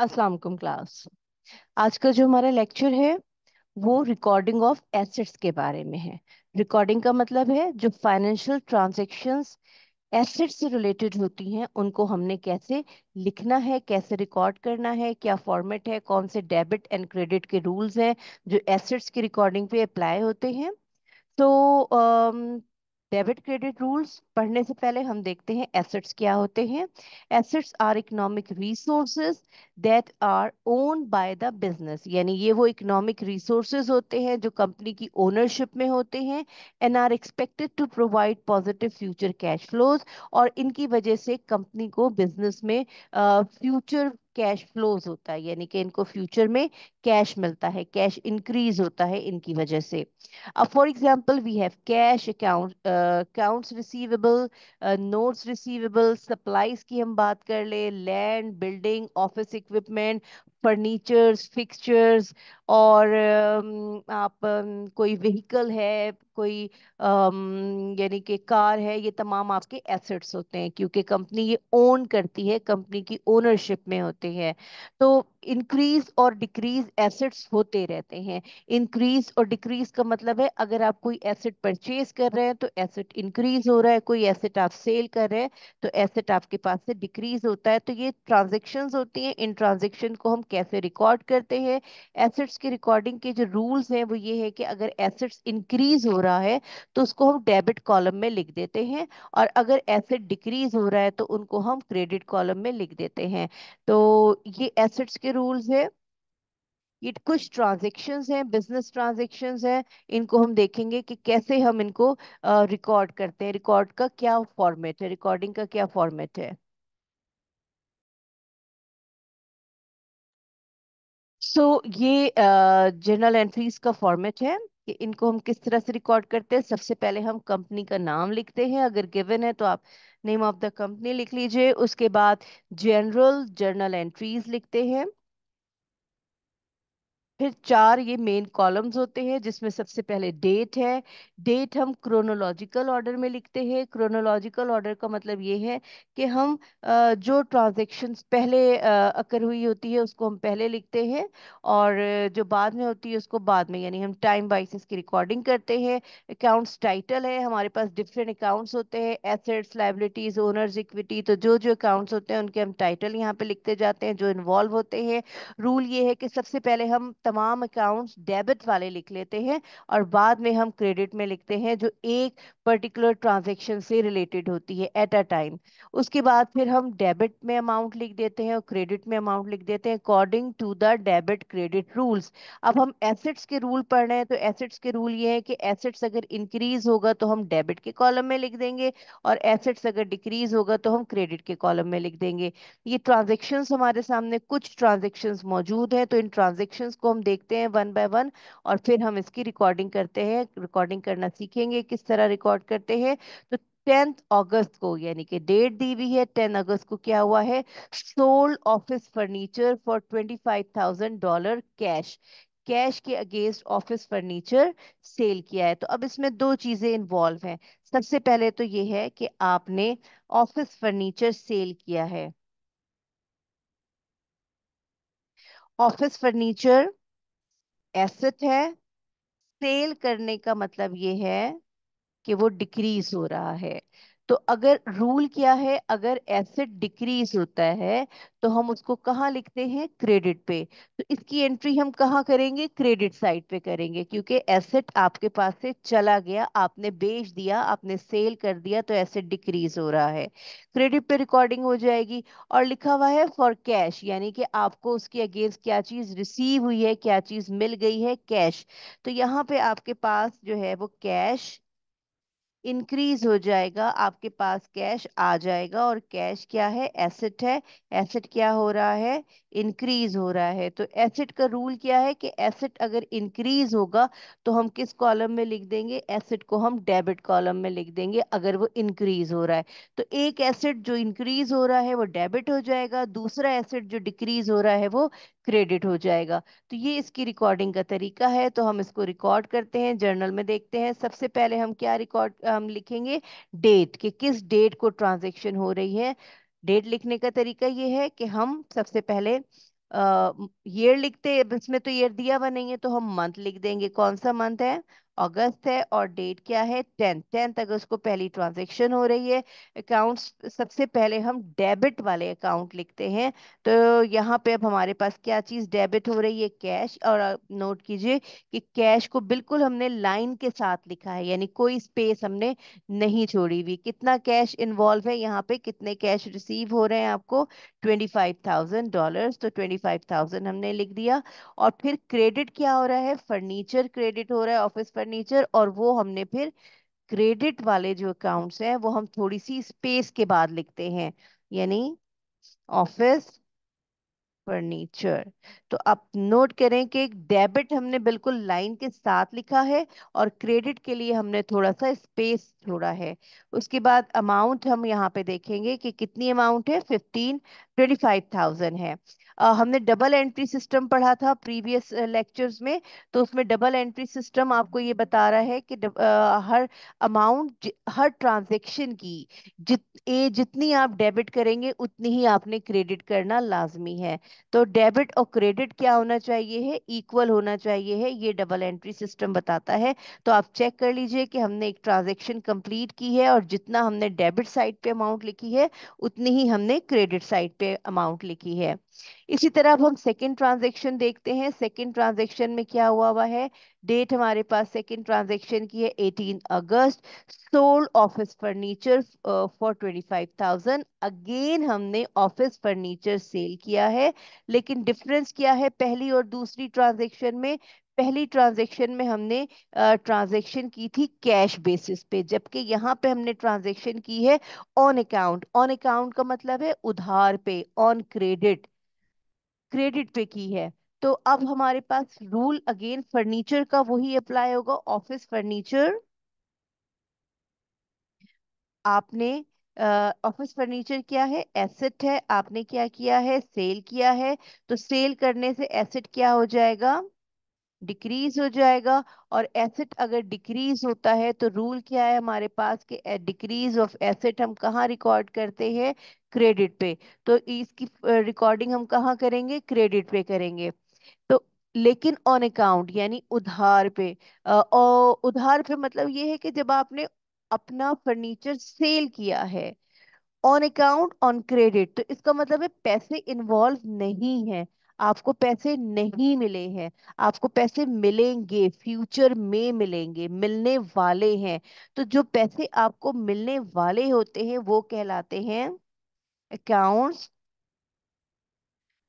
अस्सलाम क्लास आज का जो हमारा लेक्चर है वो रिकॉर्डिंग ऑफ एसेट्स के बारे में है रिकॉर्डिंग का मतलब है जो फाइनेंशियल ट्रांजेक्शन्स एसेट्स से रिलेटेड होती हैं उनको हमने कैसे लिखना है कैसे रिकॉर्ड करना है क्या फॉर्मेट है कौन से डेबिट एंड क्रेडिट के रूल्स हैं जो एसेट्स की रिकॉर्डिंग पे अप्लाई होते हैं तो डेबिट क्रेडिट रूल्स पढ़ने से पहले हम देखते हैं एसेट्स क्या होते हैं assets are economic resources that are owned by the business यानी ये वो इकोनॉमिक रिसोर्सेज होते हैं जो कंपनी की ओनरशिप में होते हैं and are expected to provide positive future cash flows और इनकी वजह से कंपनी को बिजनेस में फ्यूचर uh, कैश फ्लोज होता है यानी कि इनको फ्यूचर में कैश मिलता है कैश इंक्रीज होता है इनकी वजह से अब for example we have cash account accounts receivable notes receivable supplies की हम बात कर ले land building office equipment furnitures fixtures और uh, आप uh, कोई व्हीकल है कोई यानी कि कार है ये तमाम आपके एसेट्स होते हैं क्योंकि कंपनी ये ओन करती है कंपनी की ओनरशिप में होती है तो इंक्रीज और डिक्रीज एसेट्स होते रहते हैं इंक्रीज और डिक्रीज का मतलब है अगर आप कोई एसेट परचेज कर रहे हैं तो एसेट इंक्रीज हो रहा है कोई एसेट आप सेल कर रहे हैं तो एसेट आपके पास से डिक्रीज होता है तो ये ट्रांजेक्शन होती हैं इन ट्रांजेक्शन को हम कैसे रिकॉर्ड करते हैं एसेट्स की रिकॉर्डिंग के जो रूल्स हैं वो ये है कि अगर एसेट्स इंक्रीज हो रहा है तो उसको हम डेबिट कॉलम में लिख देते हैं और अगर एसेट डिक्रीज हो रहा है तो उनको हम क्रेडिट कॉलम में लिख देते हैं तो ये एसेट्स के रूल्स है ये कुछ ट्रांजेक्शन्स हैं बिजनेस ट्रांजेक्शन्स हैं इनको हम देखेंगे कि कैसे हम इनको रिकॉर्ड uh, करते हैं रिकॉर्ड का क्या फॉर्मेट है रिकॉर्डिंग का क्या फॉर्मेट है सो so, ये जर्नल uh, एंट्रीज का फॉर्मेट है कि इनको हम किस तरह से रिकॉर्ड करते हैं सबसे पहले हम कंपनी का नाम लिखते हैं अगर गिवन है तो आप नेम ऑफ द कंपनी लिख लीजिए उसके बाद जनरल जर्नल एंट्रीज लिखते हैं फिर चार ये मेन कॉलम्स होते हैं जिसमें सबसे पहले डेट है डेट हम क्रोनोलॉजिकल ऑर्डर में लिखते हैं क्रोनोलॉजिकल ऑर्डर का मतलब ये है कि हम जो ट्रांजेक्शन्स पहले अकर हुई होती है उसको हम पहले लिखते हैं और जो बाद में होती है उसको बाद में यानी हम टाइम बाइसिस की रिकॉर्डिंग करते हैं अकाउंट्स टाइटल है हमारे पास डिफरेंट अकाउंट्स होते हैं एसेट्स लाइबिलिटीज ओनर्स इक्विटी तो जो जो अकाउंट्स होते हैं उनके हम टाइटल यहाँ पे लिखते जाते हैं जो इन्वॉल्व होते हैं रूल ये है कि सबसे पहले हम तमाम अकाउंट्स डेबिट वाले लिख लेते हैं और बाद में हम क्रेडिट में लिखते हैं जो एक पर्टिकुलर ट्रांजेक्शन से रिलेटेड होती है एट अ टाइम उसके बाद फिर हम डेबिट में अमाउंट लिख देते हैं और क्रेडिट में अमाउंट लिख देते हैं according to the debit credit rules अब हम एसेट्स के रूल पढ़ रहे हैं तो एसेट्स के रूल ये है कि एसेट्स अगर इंक्रीज होगा तो हम डेबिट के कॉलम में लिख देंगे और एसेट्स अगर डिक्रीज होगा तो हम क्रेडिट के कॉलम में लिख देंगे ये ट्रांजेक्शन हमारे सामने कुछ ट्रांजेक्शन मौजूद है तो इन ट्रांजेक्शन को हम देखते हैं वन बाय वन और फिर हम इसकी रिकॉर्डिंग करते हैं रिकॉर्डिंग करना सीखेंगे किस तरह रिकॉर्ड करते हैं तो टेंथ अगस्त को यानी कि डेट दी हुई है टेन अगस्त को क्या हुआ है sold office furniture for twenty five thousand dollar cash cash के अगेंस्ट ऑफिस फर्नीचर सेल किया है तो अब इसमें दो चीजें इन्वॉल्व हैं सबसे पहले तो ये है कि आपने ऑफिस फर्नीचर सेल किया है ऑफिस फर्नीचर एसेट है सेल करने का मतलब ये है कि वो डिक्रीज हो रहा है तो अगर रूल क्या है अगर एसेट डिक्रीज होता है तो हम उसको कहाँ लिखते हैं क्रेडिट पे तो इसकी एंट्री हम कहाँ करेंगे क्रेडिट साइड पे करेंगे क्योंकि एसेट आपके पास से चला गया आपने बेच दिया आपने सेल कर दिया तो एसेट डिक्रीज हो रहा है क्रेडिट पे रिकॉर्डिंग हो जाएगी और लिखा हुआ है फॉर कैश यानी कि आपको उसके अगेंस्ट क्या चीज रिसीव हुई है क्या चीज मिल गई है कैश तो यहाँ पे आपके पास जो है वो कैश इंक्रीज हो जाएगा आपके पास कैश आ जाएगा और कैश क्या है एसेट है एसेट क्या हो रहा है इंक्रीज हो रहा है तो एसेट का रूल क्या है कि एसेट अगर इंक्रीज होगा तो हम किस कॉलम में लिख देंगे एसेट को हम डेबिट कॉलम में लिख देंगे अगर वो इंक्रीज हो रहा है तो एक एसेट जो इंक्रीज हो रहा है वो डेबिट हो जाएगा दूसरा एसेट जो डिक्रीज हो रहा है वो क्रेडिट हो जाएगा तो ये इसकी रिकॉर्डिंग का तरीका है तो हम इसको रिकॉर्ड करते हैं जर्नल में देखते हैं सबसे पहले हम क्या रिकॉर्ड हम लिखेंगे डेट कि किस डेट को ट्रांजेक्शन हो रही है डेट लिखने का तरीका ये है कि हम सबसे पहले ईयर लिखते इसमें तो ईयर दिया हुआ नहीं है तो हम मंथ लिख देंगे कौन सा मंथ है अगस्त है और डेट क्या है टेंथ टेंथ अगस्त को पहली ट्रांजेक्शन हो रही है अकाउंट सबसे पहले हम डेबिट वाले अकाउंट लिखते हैं तो यहाँ पे अब हमारे पास क्या चीज़ डेबिट हो रही है कैश और नोट कीजिए कि कैश को बिल्कुल हमने लाइन के साथ लिखा है यानी कोई स्पेस हमने नहीं छोड़ी हुई कितना कैश इन्वॉल्व है यहाँ पे कितने कैश रिसीव हो रहे हैं आपको ट्वेंटी डॉलर तो ट्वेंटी हमने लिख दिया और फिर क्रेडिट क्या हो रहा है फर्नीचर क्रेडिट हो रहा है ऑफिस फर्नीचर और वो हमने फिर क्रेडिट वाले जो अकाउंट्स हैं वो हम थोड़ी सी स्पेस के बाद लिखते हैं यानी ऑफिस फर्नीचर तो आप नोट करें कि डेबिट हमने बिल्कुल लाइन के साथ लिखा है और क्रेडिट के लिए हमने थोड़ा सा स्पेस छोड़ा है उसके बाद अमाउंट हम यहाँ पे देखेंगे कि कितनी अमाउंट है फिफ्टीन ट्वेंटी फाइव थाउजेंड है हमने डबल एंट्री सिस्टम पढ़ा था प्रीवियस लेक्चर्स में तो उसमें डबल एंट्री सिस्टम आपको ये बता रहा है कि हर अमाउंट हर ट्रांजेक्शन की जित ए जितनी आप डेबिट करेंगे उतनी ही आपने क्रेडिट करना लाजमी है तो डेबिट और क्रेडिट क्या होना चाहिए है इक्वल होना चाहिए है ये डबल एंट्री सिस्टम बताता है तो आप चेक कर लीजिए कि हमने एक ट्रांजेक्शन कंप्लीट की है और जितना हमने डेबिट साइड पे अमाउंट लिखी है उतनी ही हमने क्रेडिट साइड पे अमाउंट लिखी है इसी तरह अब हम सेकेंड ट्रांजेक्शन देखते हैं सेकेंड ट्रांजेक्शन में क्या हुआ हुआ है डेट हमारे पास सेकेंड ट्रांजेक्शन की है eighteen August sold office furniture for twenty five thousand again हमने ऑफिस फर्नीचर सेल किया है लेकिन डिफरेंस क्या है पहली और दूसरी ट्रांजेक्शन में पहली ट्रांजेक्शन में हमने ट्रांजेक्शन uh, की थी कैश बेसिस पे जबकि यहाँ पे हमने ट्रांजेक्शन की है ऑन अकाउंट ऑन अकाउंट का मतलब है उधार पे ऑन क्रेडिट क्रेडिट पे की है तो अब हमारे पास रूल अगेन फर्नीचर का वही अप्लाई होगा ऑफिस फर्नीचर आपने ऑफिस uh, फर्नीचर क्या है एसेट है आपने क्या किया है सेल किया है तो सेल करने से एसेट क्या हो जाएगा डिक्रीज हो जाएगा और एसेट अगर डिक्रीज होता है तो रूल क्या है हमारे पास कि डिक्रीज ऑफ एसेट हम कहाँ रिकॉर्ड करते हैं क्रेडिट पे तो इसकी रिकॉर्डिंग हम कहाँ करेंगे क्रेडिट पे करेंगे तो लेकिन ऑन अकाउंट यानी उधार पे और उधार पे मतलब ये है कि जब आपने अपना फर्नीचर सेल किया है ऑन अकाउंट ऑन क्रेडिट तो इसका मतलब है पैसे इन्वॉल्व नहीं है आपको पैसे नहीं मिले हैं आपको पैसे मिलेंगे फ्यूचर में मिलेंगे मिलने वाले हैं तो जो पैसे आपको मिलने वाले होते हैं वो कहलाते हैं अकाउंट्स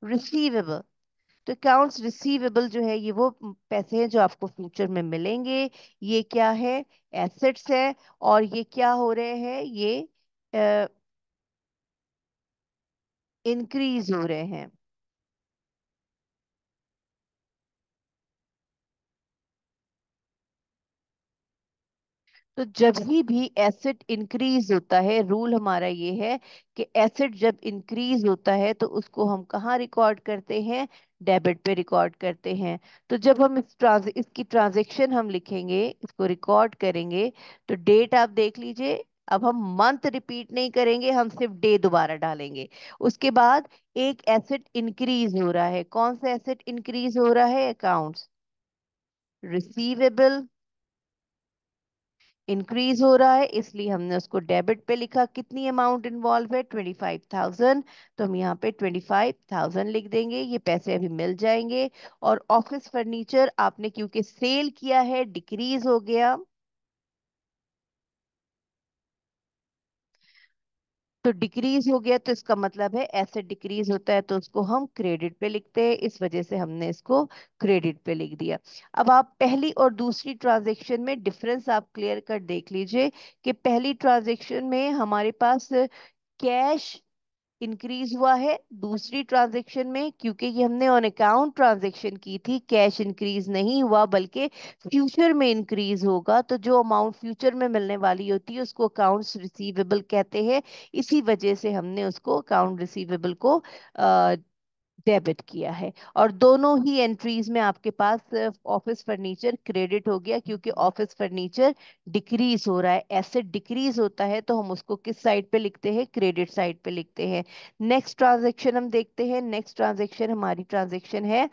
रिसीवेबल तो अकाउंट्स रिसीवेबल जो है ये वो पैसे हैं जो आपको फ्यूचर में मिलेंगे ये क्या है एसेट्स है और ये क्या हो रहे हैं ये इंक्रीज हो रहे हैं तो जब ही भी एसिड इंक्रीज होता है रूल हमारा ये है कि एसिड जब इंक्रीज होता है तो उसको हम कहाँ रिकॉर्ड करते हैं डेबिट पे रिकॉर्ड करते हैं तो जब हम इस ट्रांज इसकी ट्रांजेक्शन हम लिखेंगे इसको रिकॉर्ड करेंगे तो डेट आप देख लीजिए अब हम मंथ रिपीट नहीं करेंगे हम सिर्फ डे दोबारा डालेंगे उसके बाद एक एसेट इंक्रीज हो रहा है कौन सा एसेट इंक्रीज हो रहा है अकाउंट्स रिसीवेबल इंक्रीज हो रहा है इसलिए हमने उसको डेबिट पे लिखा कितनी अमाउंट इन्वॉल्व है ट्वेंटी फाइव थाउजेंड तो हम यहाँ पे ट्वेंटी फाइव थाउजेंड लिख देंगे ये पैसे अभी मिल जाएंगे और ऑफिस फर्नीचर आपने क्योंकि सेल किया है डिक्रीज हो गया तो डिक्रीज हो गया तो इसका मतलब है एसेट डिक्रीज होता है तो उसको हम क्रेडिट पे लिखते हैं इस वजह से हमने इसको क्रेडिट पे लिख दिया अब आप पहली और दूसरी ट्रांजेक्शन में डिफरेंस आप क्लियर कर देख लीजिए कि पहली ट्रांजेक्शन में हमारे पास कैश इंक्रीज हुआ है दूसरी ट्रांजेक्शन में क्योंकि ये हमने ऑन अकाउंट ट्रांजेक्शन की थी कैश इंक्रीज नहीं हुआ बल्कि फ्यूचर में इंक्रीज होगा तो जो अमाउंट फ्यूचर में मिलने वाली होती है उसको अकाउंट्स रिसीवेबल कहते हैं इसी वजह से हमने उसको अकाउंट रिसीवेबल को डेबिट किया है और दोनों ही एंट्रीज में आपके पास ऑफिस फर्नीचर क्रेडिट हो गया क्योंकि ऑफिस फर्नीचर डिक्रीज हो रहा है एसेट डिक्रीज होता है तो हम उसको किस साइड पे लिखते हैं क्रेडिट साइड पे लिखते हैं नेक्स्ट ट्रांजेक्शन हम देखते हैं नेक्स्ट ट्रांजेक्शन हमारी ट्रांजेक्शन है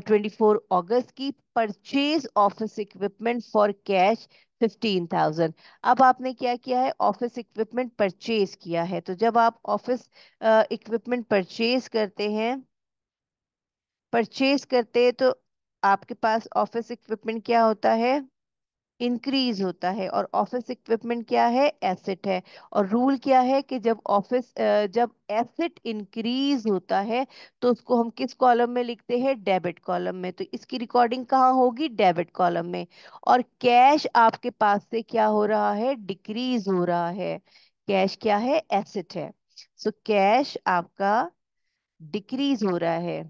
ट्वेंटी फोर अगस्त की purchase office equipment for cash fifteen thousand अब आपने क्या किया है ऑफिस इक्विपमेंट परचेज किया है तो जब आप ऑफिस इक्विपमेंट परचेज करते हैं परचेज करते हैं तो आपके पास ऑफिस इक्विपमेंट क्या होता है इंक्रीज होता है और ऑफिस इक्विपमेंट क्या है एसेट है और रूल क्या है कि जब ऑफिस जब एसेट इंक्रीज होता है तो उसको हम किस कॉलम में लिखते हैं डेबिट कॉलम में तो इसकी रिकॉर्डिंग कहाँ होगी डेबिट कॉलम में और कैश आपके पास से क्या हो रहा है डिक्रीज हो रहा है कैश क्या है एसेट है सो so, कैश आपका डिक्रीज हो रहा है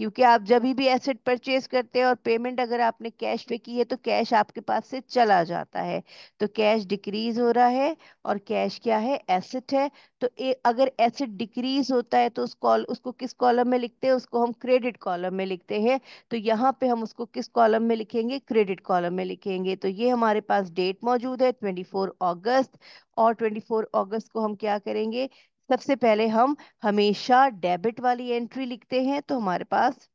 क्योंकि आप जब भी एसेट परचेज करते हैं और पेमेंट अगर आपने कैश पे की है तो कैश आपके पास से चला जाता है तो कैश डिक्रीज हो रहा है और कैश क्या है एसेट है तो ए, अगर एसेट डिक्रीज होता है तो उस कॉल उसको किस कॉलम में लिखते हैं उसको हम क्रेडिट कॉलम में लिखते हैं तो यहाँ पे हम उसको किस कॉलम में लिखेंगे क्रेडिट कॉलम में लिखेंगे तो ये हमारे पास डेट मौजूद है ट्वेंटी अगस्त और ट्वेंटी अगस्त को हम क्या करेंगे सबसे पहले हम हमेशा डेबिट वाली एंट्री लिखते हैं तो हमारे पास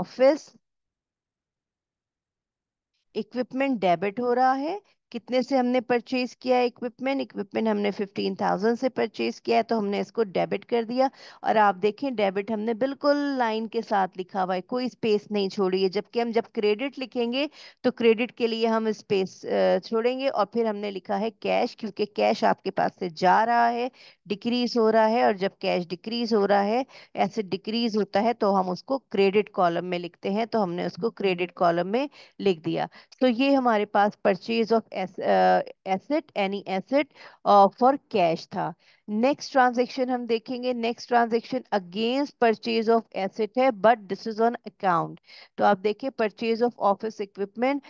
ऑफिस इक्विपमेंट डेबिट हो रहा है कितने से हमने परचेज किया है इक्विपमेंट इक्विपमेंट हमने फिफ्टीन थाउजेंड से परचेज किया है तो हमने इसको डेबिट कर दिया और आप देखें डेबिट हमने बिल्कुल लाइन के साथ लिखा हुआ है कोई स्पेस नहीं छोड़ी है जबकि हम जब क्रेडिट लिखेंगे तो क्रेडिट के लिए हम स्पेस छोड़ेंगे और फिर हमने लिखा है कैश क्योंकि कैश आपके पास से जा रहा है डिक्रीज हो रहा है और जब कैश डिक्रीज हो रहा है ऐसे डिक्रीज होता है तो हम उसको क्रेडिट कॉलम में लिखते हैं तो हमने उसको क्रेडिट कॉलम में लिख दिया तो ये हमारे पास purchase of asset any asset for cash था नेक्स्ट ट्रांजेक्शन हम देखेंगे next transaction against purchase of asset है but this is on account तो आप देखिए purchase of office equipment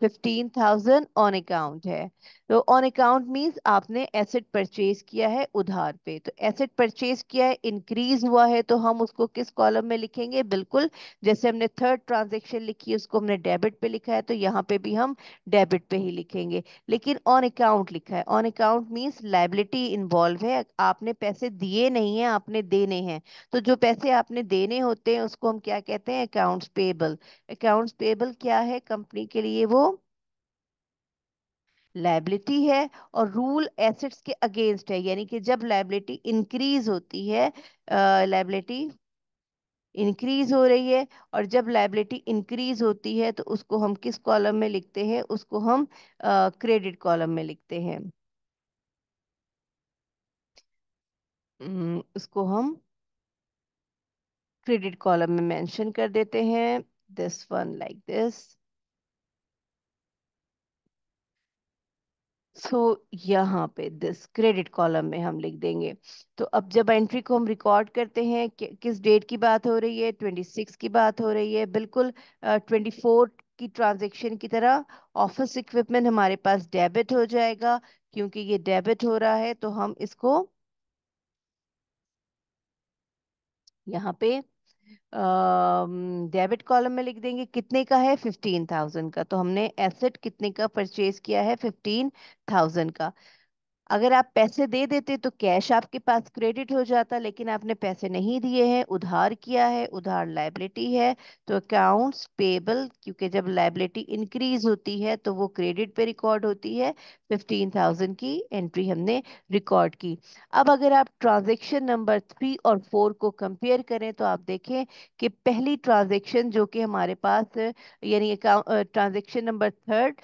fifteen thousand on account है तो ऑन अकाउंट मीन्स आपने एसेट परचेज किया है उधार पे तो एसेट परचेज किया है इंक्रीज हुआ है तो हम उसको किस कॉलम में लिखेंगे बिल्कुल जैसे हमने थर्ड ट्रांजेक्शन लिखी है उसको हमने डेबिट पे लिखा है तो यहाँ पे भी हम डेबिट पे ही लिखेंगे लेकिन ऑन अकाउंट लिखा है on account means liability involve है है आपने पैसे दिए नहीं है आपने देने हैं तो जो पैसे आपने देने होते हैं उसको हम क्या कहते हैं अकाउंट्स पेबल अकाउंट्स पेबल क्या है कंपनी के लिए वो लाइबिलिटी है और रूल एसेट्स के अगेंस्ट है यानी कि जब लाइबिलिटी इंक्रीज होती है लाइबिलिटी इंक्रीज हो रही है और जब लाइबिलिटी इंक्रीज होती है तो उसको हम किस कॉलम में लिखते हैं उसको हम क्रेडिट कॉलम में लिखते हैं उसको हम क्रेडिट कॉलम में मेंशन कर देते हैं this one like this so यहाँ पे दिस क्रेडिट कॉलम में हम लिख देंगे तो अब जब एंट्री को हम रिकॉर्ड करते हैं कि, किस डेट की बात हो रही है ट्वेंटी सिक्स की बात हो रही है बिल्कुल ट्वेंटी फोर की ट्रांजेक्शन की तरह ऑफिस इक्विपमेंट हमारे पास डेबिट हो जाएगा क्योंकि ये डेबिट हो रहा है तो हम इसको यहाँ पे डेबिट uh, कॉलम में लिख देंगे कितने का है फिफ्टीन थाउजेंड का तो हमने एसेट कितने का परचेज किया है फिफ्टीन थाउजेंड का अगर आप पैसे दे देते तो कैश आपके पास क्रेडिट हो जाता लेकिन आपने पैसे नहीं दिए हैं उधार किया है उधार लाइबिलिटी है तो अकाउंट्स पेबल क्योंकि जब लाइबिलिटी इंक्रीज होती है तो वो क्रेडिट पे रिकॉर्ड होती है फिफ्टीन थाउजेंड की एंट्री हमने रिकॉर्ड की अब अगर आप ट्रांजेक्शन नंबर थ्री और फोर को कंपेयर करें तो आप देखें कि पहली ट्रांजेक्शन जो कि हमारे पास यानी ट्रांजेक्शन नंबर थर्ड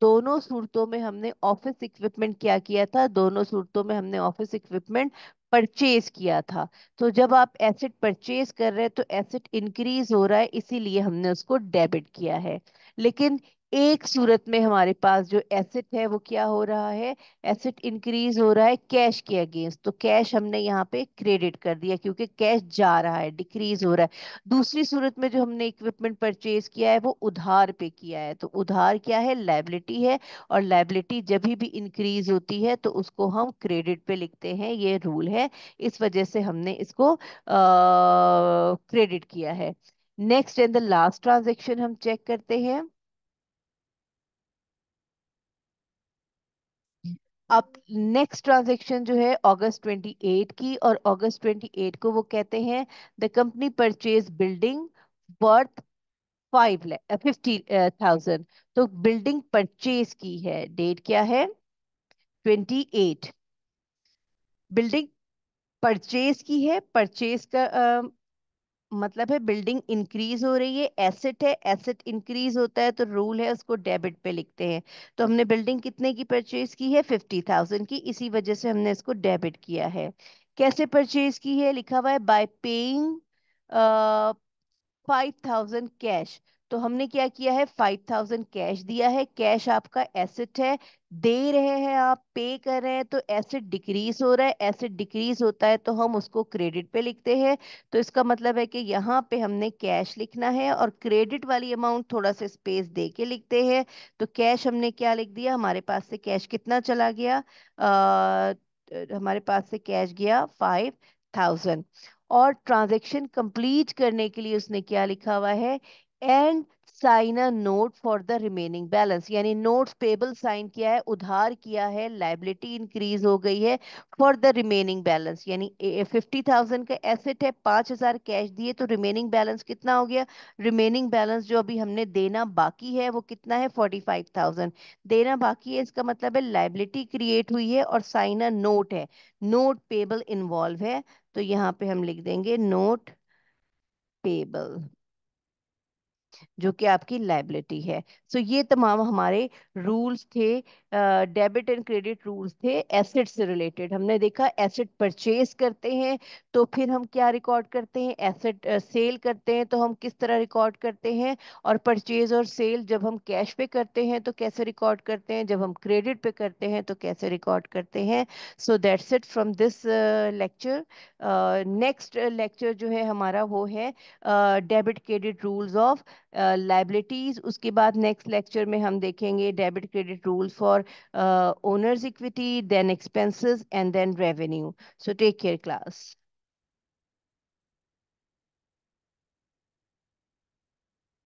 दोनों सूरतों में हमने ऑफिस इक्विपमेंट क्या किया था दोनों सूरतों में हमने ऑफिस इक्विपमेंट परचेज किया था तो जब आप एसेट परचेज कर रहे हैं तो एसेट इंक्रीज हो रहा है इसीलिए हमने उसको डेबिट किया है लेकिन एक सूरत में हमारे पास जो एसेट है वो क्या हो रहा है एसेट इंक्रीज हो रहा है कैश के अगेंस्ट तो कैश हमने यहाँ पे क्रेडिट कर दिया क्योंकि कैश जा रहा है डिक्रीज हो रहा है दूसरी सूरत में जो हमने इक्विपमेंट परचेज किया है वो उधार पे किया है तो उधार क्या है लाइबिलिटी है और लाइबिलिटी जब भी इंक्रीज होती है तो उसको हम क्रेडिट पे लिखते हैं ये रूल है इस वजह से हमने इसको क्रेडिट किया है next and the last transaction हम चेक करते हैं अब नेक्स्ट ट्रांजेक्शन जो है अगस्त 28 की और अगस्त 28 को वो कहते हैं the company purchase building worth five fifty thousand तो बिल्डिंग परचेज की है डेट क्या है 28 बिल्डिंग परचेज की है परचेज का um, मतलब है बिल्डिंग इंक्रीज हो रही है एसेट है एसेट इंक्रीज होता है तो रूल है उसको डेबिट पे लिखते हैं तो हमने बिल्डिंग कितने की परचेज की है फिफ्टी थाउजेंड की इसी वजह से हमने इसको डेबिट किया है कैसे परचेज की है लिखा हुआ है by paying five thousand cash तो हमने क्या किया है फाइव थाउजेंड कैश दिया है कैश आपका एसेट है दे रहे हैं आप पे कर रहे हैं तो एसेट डिक्रीज हो रहा है एसेट डिक्रीज होता है तो हम उसको क्रेडिट पे लिखते हैं तो इसका मतलब है कि यहाँ पे हमने कैश लिखना है और क्रेडिट वाली अमाउंट थोड़ा सा स्पेस दे के लिखते हैं तो कैश हमने क्या लिख दिया हमारे पास से कैश कितना चला गया आ, हमारे पास से कैश गया फाइव थाउजेंड और ट्रांजेक्शन कंप्लीट करने के लिए उसने क्या लिखा हुआ है and sign a note for the remaining balance यानी नोट्स पेबल साइन किया है उधार किया है लाइबिलिटी इंक्रीज हो गई है फॉर द रिमेनिंग बैलेंस यानी फिफ्टी थाउजेंड का एसेट है पांच हज़ार कैश दिए तो रिमेनिंग बैलेंस कितना हो गया रिमेनिंग बैलेंस जो अभी हमने देना बाकी है वो कितना है फोर्टी फाइव थाउजेंड देना बाकी है इसका मतलब है लाइबिलिटी क्रिएट हुई है और साइन अ नोट है नोट पेबल इन्वॉल्व है तो यहाँ पे हम लिख देंगे नोट पेबल जो कि आपकी लाइबिलिटी है सो so, ये तमाम हमारे रूल्स थे डेबिट एंड क्रेडिट रूल्स थे एसेट से रिलेटेड हमने देखा एसेट परचेज करते हैं तो फिर हम क्या रिकॉर्ड करते हैं एसेट सेल करते हैं तो हम किस तरह रिकॉर्ड करते हैं और परचेज और सेल जब हम कैश पे करते हैं तो कैसे रिकॉर्ड करते हैं जब हम क्रेडिट पे करते हैं तो कैसे रिकॉर्ड करते हैं so that's it from this lecture next lecture जो है हमारा वो है debit credit rules of liabilities उसके बाद नेक्स्ट लेक्चर में हम देखेंगे debit credit rules for uh, owner's equity, then expenses, and then revenue. So take care, class.